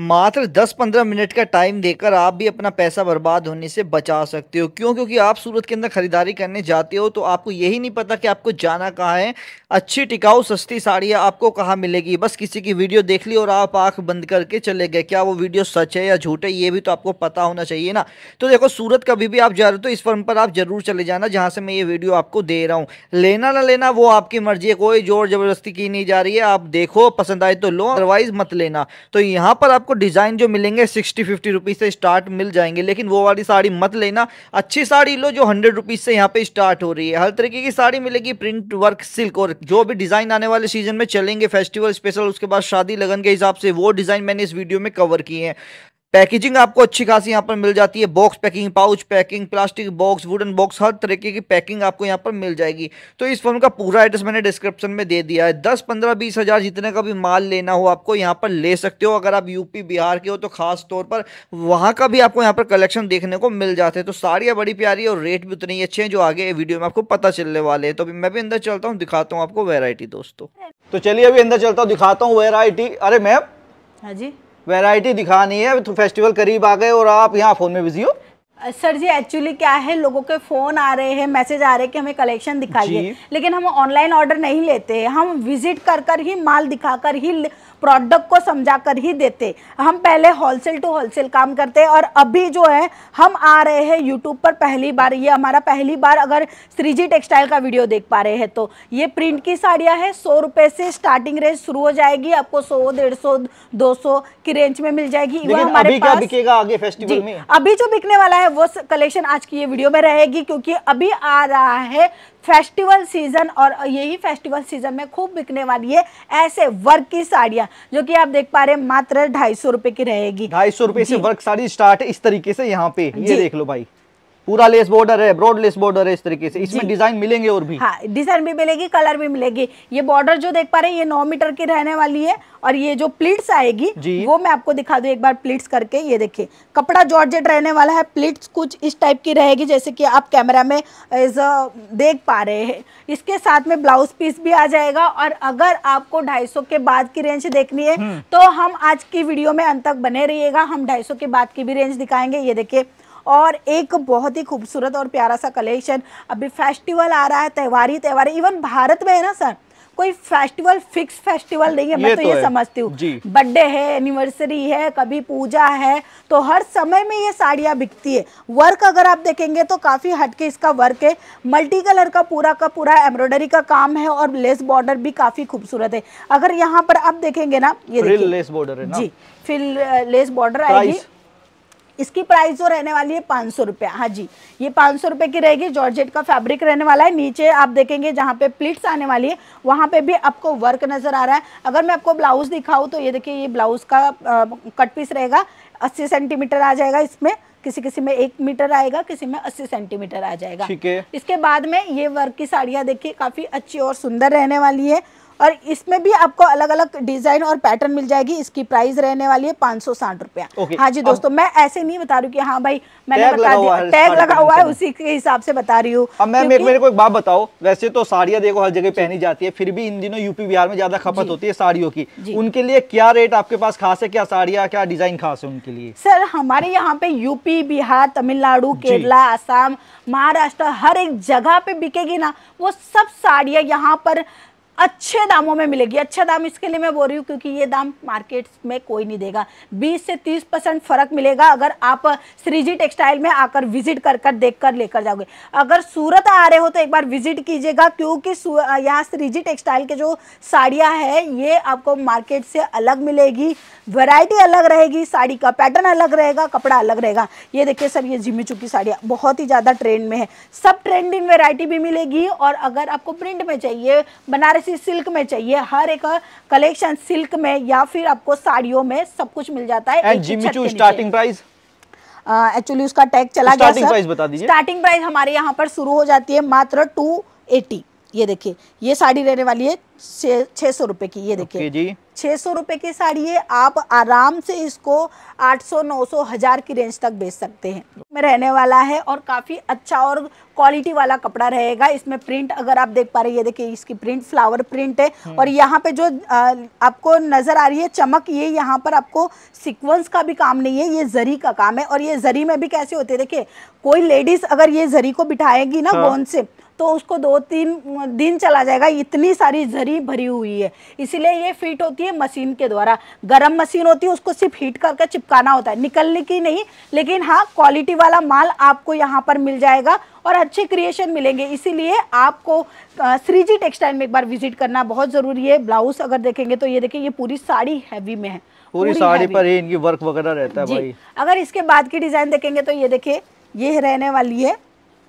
मात्र 10-15 मिनट का टाइम देकर आप भी अपना पैसा बर्बाद होने से बचा सकते हो क्यों क्योंकि आप सूरत के अंदर ख़रीदारी करने जाते हो तो आपको यही नहीं पता कि आपको जाना कहाँ है अच्छी टिकाऊ सस्ती साड़ियाँ आपको कहाँ मिलेगी बस किसी की वीडियो देख ली और आप आँख बंद करके चले गए क्या वो वीडियो सच है या झूठ है ये भी तो आपको पता होना चाहिए ना तो देखो सूरत कभी भी आप जा रहे हो तो इस फर्म पर आप ज़रूर चले जाना जहाँ से मैं ये वीडियो आपको दे रहा हूँ लेना ना लेना वो आपकी मर्जी है कोई जोर ज़बरदस्ती की नहीं जा रही है आप देखो पसंद आए तो लो अदरवाइज़ मत लेना तो यहाँ पर आप आपको डिज़ाइन जो मिलेंगे सिक्सटी फिफ्टी रुपीज़ से स्टार्ट मिल जाएंगे लेकिन वो वाली साड़ी मत लेना अच्छी साड़ी लो जो हंड्रेड रुपीज़ से यहाँ पे स्टार्ट हो रही है हर तरीके की साड़ी मिलेगी प्रिंट वर्क सिल्क और जो भी डिज़ाइन आने वाले सीजन में चलेंगे फेस्टिवल स्पेशल उसके बाद शादी लगन के हिसाब से वो डिज़ाइन मैंने इस वीडियो में कवर किए हैं पैकेजिंग आपको अच्छी खासी यहाँ पर मिल जाती है box packing pouch packing plastic box wooden box हर तरीके की पैकिंग आपको यहाँ पर मिल जाएगी तो इस फोन का पूरा एड्रेस मैंने डिस्क्रिप्शन में दे दिया है दस पंद्रह बीस हज़ार जितने का भी माल लेना हो आपको यहाँ पर ले सकते हो अगर आप यूपी बिहार के हो तो खास तौर पर वहाँ का भी आपको यहाँ पर कलेक्शन देखने को मिल जाते हैं तो साड़ियाँ बड़ी प्यारी और रेट भी उतने ही अच्छे हैं जो आगे वीडियो में आपको पता चलने वाले हैं तो अभी मैं भी अंदर चलता हूँ दिखाता हूँ आपको वेरायटी दोस्तों तो चलिए अभी अंदर चलता हूँ दिखाता हूँ वेरायटी अरे मैम हाँ जी वैरायटी दिखानी है तो फेस्टिवल करीब आ गए और आप यहाँ फ़ोन में बिजी हो सर जी एक्चुअली क्या है लोगों के फ़ोन आ रहे हैं मैसेज आ रहे हैं कि हमें कलेक्शन दिखाइए लेकिन हम ऑनलाइन ऑर्डर नहीं लेते हम विजिट कर कर ही माल दिखा कर ही प्रोडक्ट को समझा कर ही देते हम पहले होलसेल टू होलसेल काम करते और अभी जो है हम आ रहे हैं यूट्यूब पर पहली बार ये हमारा पहली बार अगर श्रीजी टेक्सटाइल का वीडियो देख पा रहे हैं तो ये प्रिंट की साड़ियाँ है सौ रुपये से स्टार्टिंग रेंज शुरू हो जाएगी आपको सौ डेढ़ सौ दो सौ की रेंज में मिल जाएगी हमारे अभी क्या बिकेगा आगे फेस्टिवल में अभी जो बिकने वाला है वो कलेक्शन आज की ये वीडियो में रहेगी क्योंकि अभी आ रहा है फेस्टिवल सीजन और यही फेस्टिवल सीजन में खूब बिकने वाली है ऐसे वर्क की साड़ियाँ जो कि आप देख पा रहे हैं मात्र ढाई सौ रुपए की रहेगी ढाई सौ रुपए से वर्क साड़ी स्टार्ट इस तरीके से यहाँ पे ये देख लो भाई पूरा लेस बॉर्डर है ब्रॉड लेस बॉर्डर है इस तरीके से इसमें डिजाइन मिलेंगे और भी हाँ डिजाइन भी मिलेगी कलर भी मिलेगी ये बॉर्डर जो देख पा रहे हैं ये नौ मीटर की रहने वाली है और ये जो प्लीट्स आएगी वो मैं आपको दिखा दू एक बार प्लीट्स करके ये देखिए कपड़ा जॉर्जेट रहने वाला है प्लीट्स कुछ इस टाइप की रहेगी जैसे कि आप कैमरा में देख पा रहे हैं इसके साथ में ब्लाउज पीस भी आ जाएगा और अगर आपको 250 के बाद की रेंज देखनी है हम्म। तो हम आज की वीडियो में अंत तक बने रहिएगा हम 250 के बाद की भी रेंज दिखाएंगे ये देखिये और एक बहुत ही खूबसूरत और प्यारा सा कलेक्शन अभी फेस्टिवल आ रहा है त्यौहारी त्यौहार इवन भारत में है ना सर कोई फेस्टिवल फिक्स फेस्टिवल नहीं है मैं तो, तो ये है। समझती हूँ बर्थडे है एनिवर्सरी है कभी पूजा है तो हर समय में ये साड़ियाँ बिकती है वर्क अगर आप देखेंगे तो काफ़ी हटके इसका वर्क है मल्टी कलर का पूरा का पूरा एम्ब्रॉयडरी का काम है और लेस बॉर्डर भी काफ़ी खूबसूरत है अगर यहाँ पर आप देखेंगे ना ये लेस बॉर्डर जी फिर लेस बॉर्डर आएगी इसकी प्राइस जो रहने वाली है पाँच सौ रुपया हाँ जी ये पाँच सौ रुपये की रहेगी जॉर्जेट का फैब्रिक रहने वाला है नीचे आप देखेंगे जहाँ पे प्लीट्स आने वाली है वहाँ पे भी आपको वर्क नज़र आ रहा है अगर मैं आपको ब्लाउज़ दिखाऊँ तो ये देखिए ये ब्लाउज़ का कट पीस रहेगा अस्सी सेंटीमीटर आ जाएगा इसमें किसी किसी में एक मीटर आएगा किसी में अस्सी सेंटीमीटर आ जाएगा ठीक है इसके बाद में ये वर्क की साड़ियाँ देखिए काफ़ी अच्छी और सुंदर रहने वाली है और इसमें भी आपको अलग अलग डिजाइन और पैटर्न मिल जाएगी इसकी प्राइस रहने वाली है पाँच सौ साठ रुपया हाँ जी दोस्तों मैं ऐसे नहीं बता रही हूँ कि हाँ भाई मैंने बता दिया टैग लगा हुआ है उसी के हिसाब से बता रही हूँ मेरे को एक बात बताओ वैसे तो साड़ियाँ देखो हर जगह पहनी जाती है फिर भी इन दिनों यूपी बिहार में ज्यादा खपत होती है साड़ियों की उनके लिए क्या रेट आपके पास खास है क्या साड़ियाँ क्या डिजाइन खास है उनके लिए सर हमारे यहाँ पे यूपी बिहार तमिलनाडु केरला आसाम महाराष्ट्र हर एक जगह पे बिकेगी ना वो सब साड़ियाँ यहाँ पर अच्छे दामों में मिलेगी अच्छा दाम इसके लिए मैं बोल रही हूँ क्योंकि ये दाम मार्केट में कोई नहीं देगा 20 से 30 परसेंट फर्क मिलेगा अगर आप श्रीजी टेक्सटाइल में आकर विजिट कर कर देख कर लेकर जाओगे अगर सूरत आ रहे हो तो एक बार विजिट कीजिएगा क्योंकि यहाँ श्रीजी टेक्सटाइल के जो साड़ियाँ है ये आपको मार्केट से अलग मिलेगी वेराइटी अलग रहेगी साड़ी का पैटर्न अलग रहेगा कपड़ा अलग रहेगा ये देखिए सर ये झिमी चुकी साड़ियाँ बहुत ही ज़्यादा ट्रेंड में है सब ट्रेंडिंग वेरायटी भी मिलेगी और अगर आपको प्रिंट में चाहिए बनारस ऐसी सिल्क में चाहिए हर एक कलेक्शन सिल्क में या फिर आपको साड़ियों में सब कुछ मिल जाता है स्टार्टिंग प्राइस एक्चुअली उसका टैग चला गया स्टार्टिंग प्राइस स्टार्टिंग प्राइस हमारे यहाँ पर शुरू हो जाती है मात्र टू एटी ये देखिए ये साड़ी रहने वाली है छह सौ रुपये की ये देखिए जी छह सौ रुपए की साड़ी है आप आराम से इसको आठ सौ नौ सौ हज़ार की रेंज तक बेच सकते हैं में रहने वाला है और काफ़ी अच्छा और क्वालिटी वाला कपड़ा रहेगा इसमें प्रिंट अगर आप देख पा रहे हैं ये देखिए इसकी प्रिंट फ्लावर प्रिंट है हम्म। और यहाँ पे जो आ, आपको नज़र आ रही है चमक ये यहाँ पर आपको सिक्वेंस का भी काम नहीं है ये जरी का काम है और ये जरी में भी कैसे होते है देखिये कोई लेडीज़ अगर ये जरी को बिठाएगी ना गोंद हाँ। से तो उसको दो तीन दिन चला जाएगा इतनी सारी जरी भरी हुई है इसीलिए ये फिट होती है मशीन के द्वारा गर्म मशीन होती है उसको सिर्फ हीट करके चिपकाना होता है निकलने की नहीं लेकिन हाँ क्वालिटी वाला माल आपको यहाँ पर मिल जाएगा और अच्छे क्रिएशन मिलेंगे इसीलिए आपको श्रीजी टेक्सटाइल में एक बार विजिट करना बहुत ज़रूरी है ब्लाउज अगर देखेंगे तो ये देखें ये पूरी साड़ी हैवी में है पूरी साड़ी पर ही इनकी वर्क वगैरह रहता है भाई अगर इसके बाद की डिज़ाइन देखेंगे तो ये देखिए ये रहने वाली है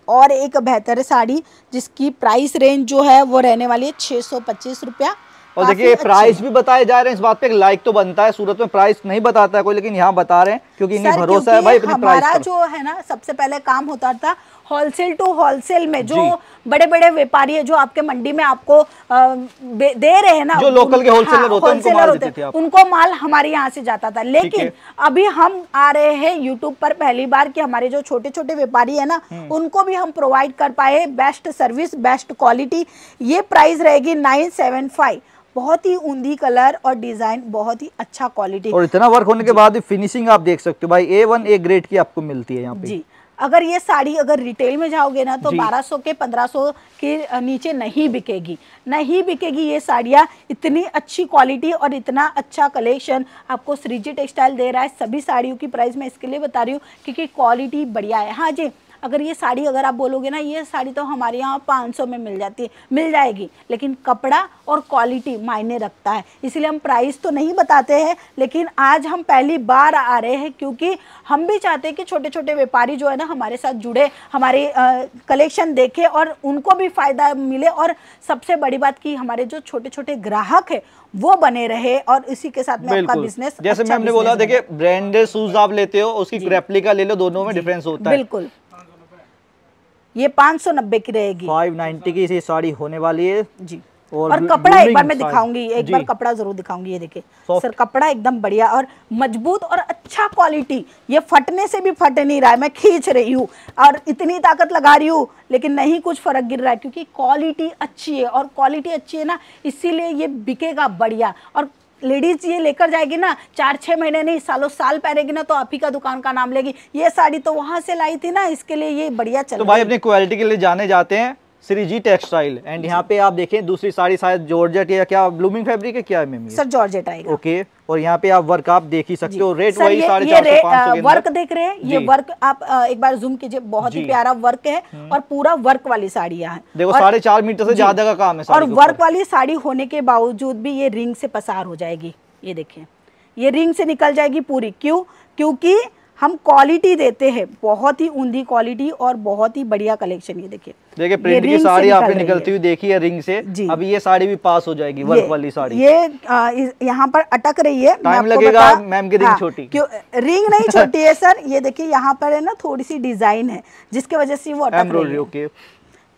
और एक बेहतर साड़ी जिसकी प्राइस रेंज जो है वो रहने वाली है छह सौ पच्चीस रुपया और देखिए प्राइस भी बताए जा रहे हैं इस बात पे लाइक तो बनता है सूरत में प्राइस नहीं बताता है कोई लेकिन यहाँ बता रहे हैं क्योंकि इन्हें भरोसा है भाई अपनी प्राइस हमारा जो है ना सबसे पहले काम होता था होलसेल टू होलसेल में जो बड़े बड़े व्यापारी है जो आपके मंडी में आपको दे रहे हैं ना जो लोकल के होलसेलर होते, होलसेलर होलसेलर होते हैं उनको माल हमारे यहाँ से जाता था लेकिन अभी हम आ रहे हैं यूट्यूब पर पहली बार कि हमारे जो छोटे छोटे व्यापारी है ना हम्म। उनको भी हम प्रोवाइड कर पाए बेस्ट सर्विस बेस्ट क्वालिटी ये प्राइस रहेगी नाइन सेवन फाइव बहुत ही ऊंधी कलर और डिजाइन बहुत ही अच्छा क्वालिटी और इतना वर्क होने के बाद फिनिशिंग आप देख सकते हो भाई ए वन ए ग्रेड की आपको मिलती है यहाँ पे जी अगर ये साड़ी अगर रिटेल में जाओगे ना तो 1200 के 1500 के नीचे नहीं बिकेगी नहीं बिकेगी ये साड़ियाँ इतनी अच्छी क्वालिटी और इतना अच्छा कलेक्शन आपको श्रीजी टेक्सटाइल दे रहा है सभी साड़ियों की प्राइस मैं इसके लिए बता रही हूँ क्योंकि क्वालिटी बढ़िया है हाँ जी अगर ये साड़ी अगर आप बोलोगे ना ये साड़ी तो हमारे यहाँ पाँच में मिल जाती है मिल जाएगी लेकिन कपड़ा और क्वालिटी मायने रखता है इसीलिए हम प्राइस तो नहीं बताते हैं लेकिन आज हम पहली बार आ रहे हैं क्योंकि हम भी चाहते हैं कि छोटे छोटे व्यापारी जो है ना हमारे साथ जुड़े हमारे कलेक्शन देखें और उनको भी फ़ायदा मिले और सबसे बड़ी बात की हमारे जो छोटे छोटे ग्राहक है वो बने रहे और इसी के साथ में आपका बिजनेस जैसे अच्छा मैं हमने बोला देखिए ब्रांडेड शूज आप लेते हो उसकी रेप्लिका ले लो दोनों में डिफरेंस होता है बिल्कुल ये पाँच सौ नब्बे की रहेगी फाइव नाइन्टी की साड़ी होने वाली है जी और, और कपड़ा एक बार मैं दिखाऊंगी एक बार कपड़ा जरूर दिखाऊंगी ये देखे सर कपड़ा एकदम बढ़िया और मजबूत और अच्छा क्वालिटी ये फटने से भी फट नहीं रहा है मैं खींच रही हूँ और इतनी ताकत लगा रही हूँ लेकिन नहीं कुछ फर्क गिर रहा है क्योंकि क्वालिटी अच्छी है और क्वालिटी अच्छी है ना इसीलिए ये बिकेगा बढ़िया और लेडीज ये लेकर जाएगी ना चार छः महीने नहीं सालों साल पहनेगी ना तो आप ही का दुकान का नाम लेगी ये साड़ी तो वहाँ से लाई थी ना इसके लिए ये बढ़िया चल तो भाई अपनी क्वालिटी के लिए जाने जाते हैं श्रीजी टेक्सटाइल एंड यहाँ पे आप देखें दूसरी साड़ी शायद जॉर्जेट या क्या ब्लूमिंग फैब्रिक है क्या है मैम सर जॉर्जेट आएगा ओके और यहाँ पे आप वर्क आप देख ही सकते हो रेट वही साढ़े ये रे, आ, वर्क देख रहे हैं ये वर्क आप आ, एक बार जूम कीजिए बहुत ही प्यारा वर्क है हम्म। और पूरा वर्क वाली साड़ी यहाँ देखो साढ़े चार मीटर से ज्यादा का काम है और वर्क वाली साड़ी होने के बावजूद भी ये रिंग से पसार हो जाएगी ये देखे ये रिंग से निकल जाएगी पूरी क्यों क्यूँकी हम क्वालिटी देते हैं बहुत ही ऊंधी क्वालिटी और बहुत ही बढ़िया कलेक्शन ये देखिए देखिए प्रिंट की साड़ी आपने निकलती हुई देखिए रिंग से जी अभी ये साड़ी भी पास हो जाएगी वर्क वाली साड़ी ये यहाँ पर अटक रही है टाइम लगेगा मैम की रिंग हाँ, छोटी क्यों रिंग नहीं छोटी है सर ये देखिए यहाँ पर है ना थोड़ी सी डिजाइन है जिसकी वजह से वो अटक रही है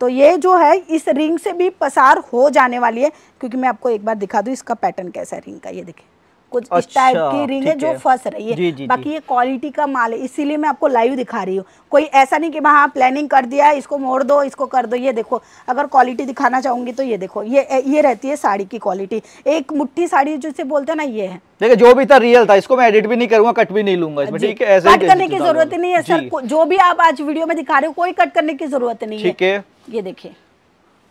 तो ये जो है इस रिंग से भी पसार हो जाने वाली है क्योंकि मैं आपको एक बार दिखा दूँ इसका पैटर्न कैसा है रिंग का ये देखिए कुछ अच्छा, इस टाइप की रिंग है जो फंस रही है जी, जी, बाकी ये क्वालिटी का माल है इसीलिए मैं आपको लाइव दिखा रही हूँ कोई ऐसा नहीं कि हाँ प्लानिंग कर दिया इसको मोड़ दो इसको कर दो ये देखो अगर क्वालिटी दिखाना चाहूंगी तो ये देखो ये ये रहती है साड़ी की क्वालिटी एक मुठ्ठी साड़ी जिसे बोलते हैं ना ये है देखिए जो भी था रियल था इसको मैं एडिट भी नहीं करूंगा कट भी नहीं लूंगा इसमें ठीक है ऐसे कट करने की जरूरत ही नहीं है सर जो भी आप आज वीडियो में दिखा रहे हो कोई कट करने की जरूरत नहीं है है ये देखिए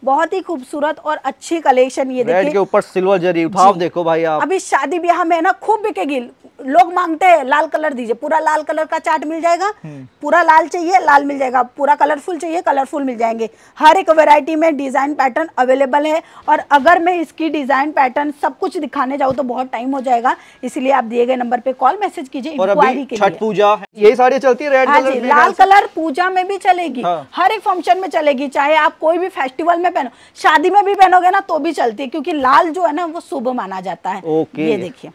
बहुत ही खूबसूरत और अच्छी कलेक्शन ये देखिए के ऊपर सिल्वर जरी उठाव देखो भाई आप अभी शादी ब्याह में ना खूब बिकेगी लोग मांगते हैं लाल कलर दीजिए पूरा लाल कलर का चार्ट मिल जाएगा हम्म। पूरा लाल चाहिए लाल मिल जाएगा पूरा कलरफुल चाहिए कलरफुल मिल जाएंगे हर एक वेरायटी में डिजाइन पैटर्न अवेलेबल है और अगर मैं इसकी डिजाइन पैटर्न सब कुछ दिखाने जाऊँ तो बहुत टाइम हो जाएगा इसलिए आप दिए गए नंबर पे कॉल मैसेज कीजिए छठ पूजा यही साड़ी चलती है हाँ लाल कलर पूजा में भी चलेगी हाँ। हर एक फंक्शन में चलेगी चाहे आप कोई भी फेस्टिवल में पहनो शादी में भी पहनोगे ना तो भी चलती है क्योंकि लाल जो है ना वो शुभ माना जाता है okay. ये देखिए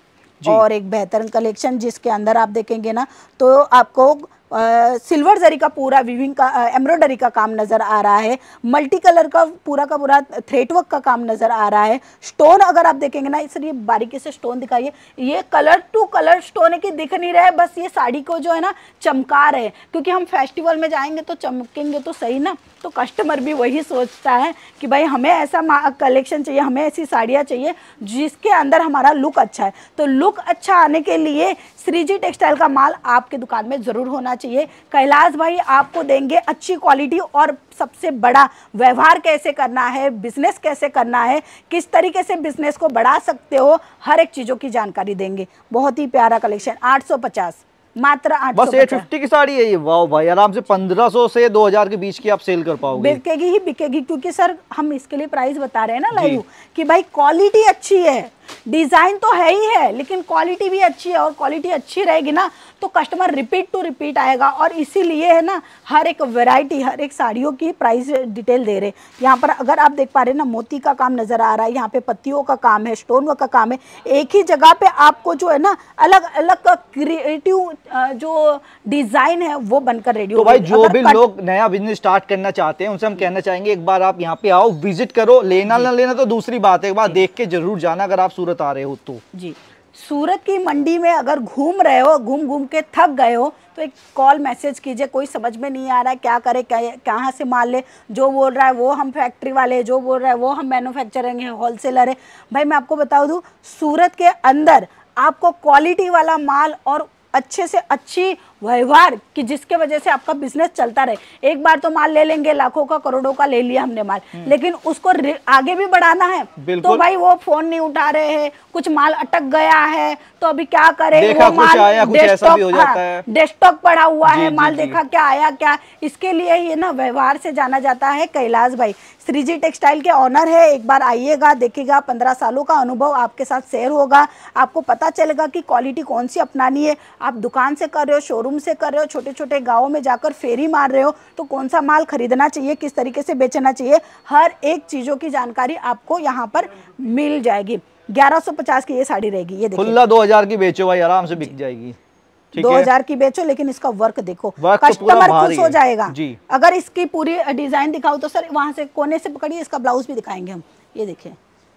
और एक बेहतरीन कलेक्शन जिसके अंदर आप देखेंगे ना तो आपको आ, सिल्वर जरी का पूरा विविंग का एम्ब्रॉयडरी का काम नज़र आ रहा है मल्टी कलर का पूरा का पूरा थ्रेड वर्क का काम नज़र आ रहा है स्टोन अगर आप देखेंगे ना इसलिए बारीकी से स्टोन दिखाइए ये कलर टू कलर स्टोन है कि दिख नहीं रहा है बस ये साड़ी को जो है ना चमका रहे हैं क्योंकि हम फेस्टिवल में जाएंगे तो चमकेंगे तो सही ना तो कस्टमर भी वही सोचता है कि भाई हमें ऐसा कलेक्शन चाहिए हमें ऐसी साड़ियाँ चाहिए जिसके अंदर हमारा लुक अच्छा है तो लुक अच्छा आने के लिए श्रीजी टेक्सटाइल का माल आपके दुकान में ज़रूर होना चाहिए कैलाश भाई आपको देंगे अच्छी क्वालिटी और सबसे बड़ा व्यवहार कैसे करना है बिजनेस कैसे करना है किस तरीके से बिजनेस को बढ़ा सकते हो हर एक चीज़ों की जानकारी देंगे बहुत ही प्यारा कलेक्शन आठ मात्र आठ बस एट फिफ्टी की साड़ी है ये वाह भाई आराम से 1500 से 2000 के बीच की आप सेल कर पाओगे बिकेगी ही बिकेगी क्योंकि सर हम इसके लिए प्राइस बता रहे हैं ना लाइव कि भाई क्वालिटी अच्छी है डिज़ाइन तो है ही है लेकिन क्वालिटी भी अच्छी है और क्वालिटी अच्छी रहेगी ना तो कस्टमर रिपीट टू रिपीट आएगा और इसीलिए है ना हर एक वैरायटी हर एक साड़ियों की प्राइस डिटेल दे रहे यहाँ पर अगर आप देख पा रहे ना मोती का काम नज़र आ रहा है यहाँ पे पत्तियों का काम है स्टोन वर्क का काम है एक ही जगह पे आपको जो है ना अलग अलग क्रिएटिव जो डिज़ाइन है वो बनकर रेडी तो भाई जो भी लोग नया बिजनेस स्टार्ट करना चाहते हैं उनसे हम कहना चाहेंगे एक बार आप यहाँ पे आओ विजिट करो लेना ना लेना तो दूसरी बात है एक बार देख के जरूर जाना अगर आप सूरत आ रहे हो तो जी सूरत की मंडी में अगर घूम रहे हो घूम घूम के थक गए हो तो एक कॉल मैसेज कीजिए कोई समझ में नहीं आ रहा है क्या करे कहाँ से माल ले जो बोल रहा है वो हम फैक्ट्री वाले हैं जो बोल रहा है वो हम मैन्युफैक्चरिंग है होलसेलर है भाई मैं आपको बता दूँ सूरत के अंदर आपको क्वालिटी वाला माल और अच्छे से अच्छी व्यवहार कि जिसके वजह से आपका बिजनेस चलता रहे एक बार तो माल ले लेंगे लाखों का करोड़ों का ले लिया हमने माल हम्म। लेकिन उसको आगे भी बढ़ाना है तो भाई वो फोन नहीं उठा रहे हैं कुछ माल अटक गया है तो अभी क्या करे वो माल डेस्कटॉप हाँ, पड़ा हुआ है माल देखा क्या आया क्या इसके लिए ये ना व्यवहार से जाना जाता है कैलाश भाई श्रीजी टेक्सटाइल के ऑनर है एक बार आइएगा देखिएगा पंद्रह सालों का अनुभव आपके साथ शेयर होगा आपको पता चलेगा कि क्वालिटी कौन सी अपनानी है आप दुकान से कर रहे हो शोरूम शोरूम से कर रहे हो छोटे छोटे गाँव में जाकर फेरी मार रहे हो तो कौन सा माल खरीदना चाहिए किस तरीके से बेचना चाहिए हर एक चीज़ों की जानकारी आपको यहाँ पर मिल जाएगी 1150 की ये साड़ी रहेगी ये खुल्ला 2000 की बेचो भाई आराम से बिक जाएगी दो हजार की बेचो लेकिन इसका वर्क देखो वर्क तो कस्टमर खुश हो जाएगा जी अगर इसकी पूरी डिजाइन दिखाओ तो सर वहां से कोने से पकड़िए इसका ब्लाउज भी दिखाएंगे हम ये देखिए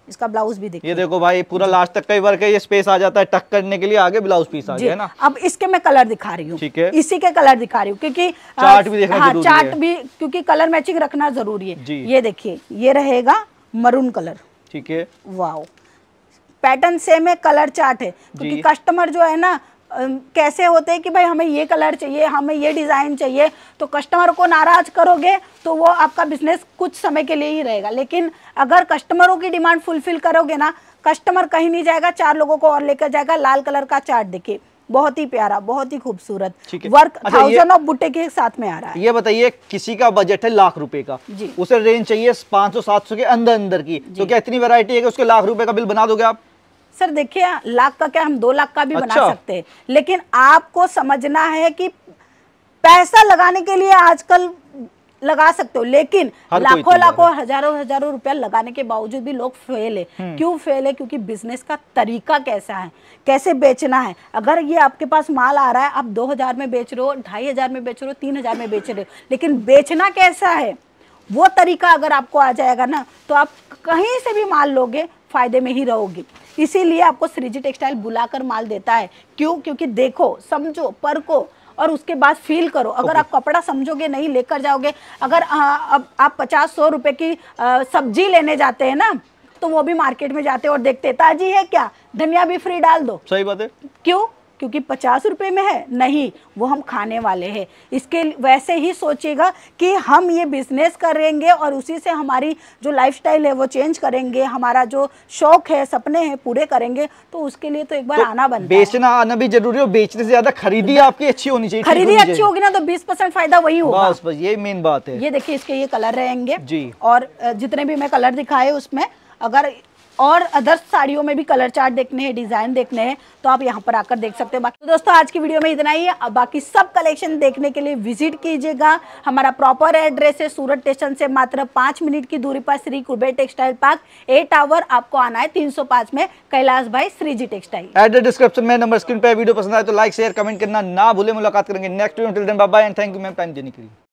इसका ब्लाउज भी देखिए ये देखो भाई पूरा लास्ट तक कई बार वर्क ये स्पेस आ जाता है टक करने के लिए आगे ब्लाउज पीस आ गया ना अब इसके मैं कलर दिखा रही हूँ इसी के कलर दिखा रही हूँ क्योंकि चार्ट भी देखना हाँ, चार्ट है। भी क्योंकि कलर मैचिंग रखना जरूरी है ये देखिए ये रहेगा मरून कलर ठीक है वाह पैटर्न सेम है कलर चार्ट है क्योंकि कस्टमर जो है ना कैसे होते हैं कि भाई हमें ये कलर चाहिए हमें ये डिज़ाइन चाहिए तो कस्टमर को नाराज़ करोगे तो वो आपका बिजनेस कुछ समय के लिए ही रहेगा लेकिन अगर कस्टमरों की डिमांड फुलफिल करोगे ना कस्टमर कहीं नहीं जाएगा चार लोगों को और लेकर जाएगा लाल कलर का चार्ट देखिए बहुत ही प्यारा बहुत ही खूबसूरत वर्क अच्छा, थाउजेंड ऑफ बुटे के साथ में आ रहा है ये बताइए किसी का बजट है लाख रुपए का जी उसे रेंज चाहिए पांच सौ सात सौ के अंदर अंदर की तो क्या इतनी वैरायटी है कि उसके लाख रुपए का बिल बना दोगे आप सर देखिए लाख का क्या हम दो लाख का भी अच्छा। बना सकते हैं लेकिन आपको समझना है कि पैसा लगाने के लिए आजकल लगा सकते हो लेकिन लाखों लाखों हजारों हजारों रुपया लगाने के बावजूद भी लोग फेल है हम्म। क्यों फेल है क्योंकि बिजनेस का तरीका कैसा है कैसे बेचना है अगर ये आपके पास माल आ रहा है आप दो हजार में बेच रहे हो ढाई हजार में बेच रहे हो तीन हजार में बेच रहे हो लेकिन बेचना कैसा है वो तरीका अगर आपको आ जाएगा ना तो आप कहीं से भी माल लोगे फायदे में ही रहोगे इसीलिए आपको श्रीजी टेक्सटाइल बुलाकर माल देता है क्यों क्योंकि देखो समझो को और उसके बाद फील करो अगर okay. आप कपड़ा समझोगे नहीं लेकर जाओगे अगर आ, अब आप पचास सौ रुपए की सब्जी लेने जाते हैं ना तो वो भी मार्केट में जाते हैं और देखते हैं ताजी है क्या धनिया भी फ्री डाल दो सही बात है क्यों क्योंकि पचास रुपये में है नहीं वो हम खाने वाले हैं इसके वैसे ही सोचेगा कि हम ये बिजनेस करेंगे और उसी से हमारी जो लाइफस्टाइल है वो चेंज करेंगे हमारा जो शौक है सपने हैं पूरे करेंगे तो उसके लिए तो एक बार तो आना बनता बेचना है। आना भी जरूरी हो बेचने से ज्यादा खरीदी आपकी अच्छी होनी चाहिए खरीदी अच्छी होगी ना तो बीस फायदा वही होगा ये मेन बात है ये देखिए इसके ये कलर रहेंगे जी और जितने भी मैं कलर दिखाए उसमें अगर और अदर साड़ियों में भी कलर चार्ट देखने हैं डिज़ाइन देखने हैं तो आप यहाँ पर आकर देख सकते हैं बाकी तो दोस्तों आज की वीडियो में इतना ही है बाकी सब कलेक्शन देखने के लिए विजिट कीजिएगा हमारा प्रॉपर एड्रेस है सूरत स्टेशन से मात्र पाँच मिनट की दूरी पर Shri Kuber textile park A tower आपको आना है तीन में कैलाश भाई Shri ji textile address description में नंबर स्क्रीन पर वीडियो पसंद आए तो लाइक शेयर कमेंट करना ना भूले मुलाकात करेंगे next video thank you ma'am time देने के लिए